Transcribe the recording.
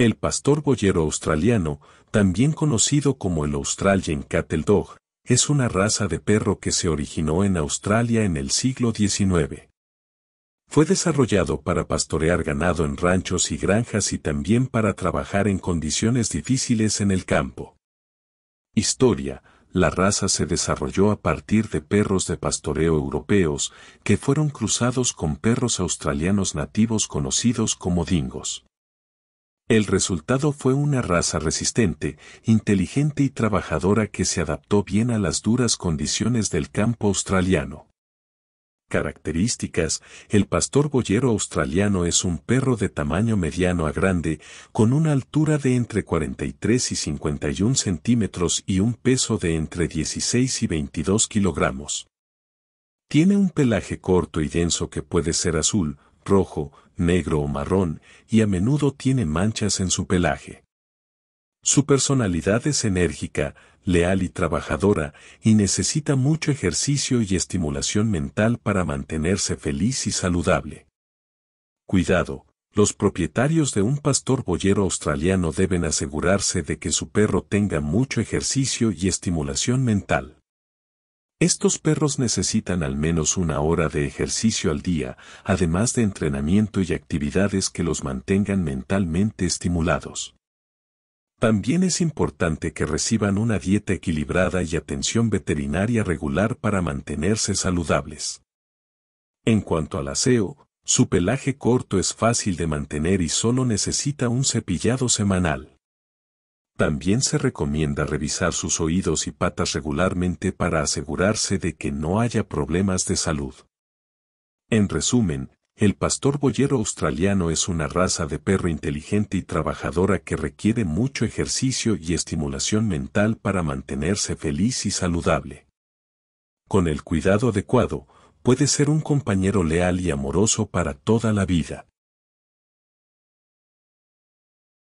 El pastor boyero australiano, también conocido como el Australian Cattle Dog, es una raza de perro que se originó en Australia en el siglo XIX. Fue desarrollado para pastorear ganado en ranchos y granjas y también para trabajar en condiciones difíciles en el campo. Historia. La raza se desarrolló a partir de perros de pastoreo europeos que fueron cruzados con perros australianos nativos conocidos como dingos. El resultado fue una raza resistente, inteligente y trabajadora que se adaptó bien a las duras condiciones del campo australiano. Características, el pastor boyero australiano es un perro de tamaño mediano a grande, con una altura de entre 43 y 51 centímetros y un peso de entre 16 y 22 kilogramos. Tiene un pelaje corto y denso que puede ser azul, rojo, negro o marrón, y a menudo tiene manchas en su pelaje. Su personalidad es enérgica, leal y trabajadora, y necesita mucho ejercicio y estimulación mental para mantenerse feliz y saludable. Cuidado, los propietarios de un pastor boyero australiano deben asegurarse de que su perro tenga mucho ejercicio y estimulación mental. Estos perros necesitan al menos una hora de ejercicio al día, además de entrenamiento y actividades que los mantengan mentalmente estimulados. También es importante que reciban una dieta equilibrada y atención veterinaria regular para mantenerse saludables. En cuanto al aseo, su pelaje corto es fácil de mantener y solo necesita un cepillado semanal. También se recomienda revisar sus oídos y patas regularmente para asegurarse de que no haya problemas de salud. En resumen, el pastor boyero australiano es una raza de perro inteligente y trabajadora que requiere mucho ejercicio y estimulación mental para mantenerse feliz y saludable. Con el cuidado adecuado, puede ser un compañero leal y amoroso para toda la vida.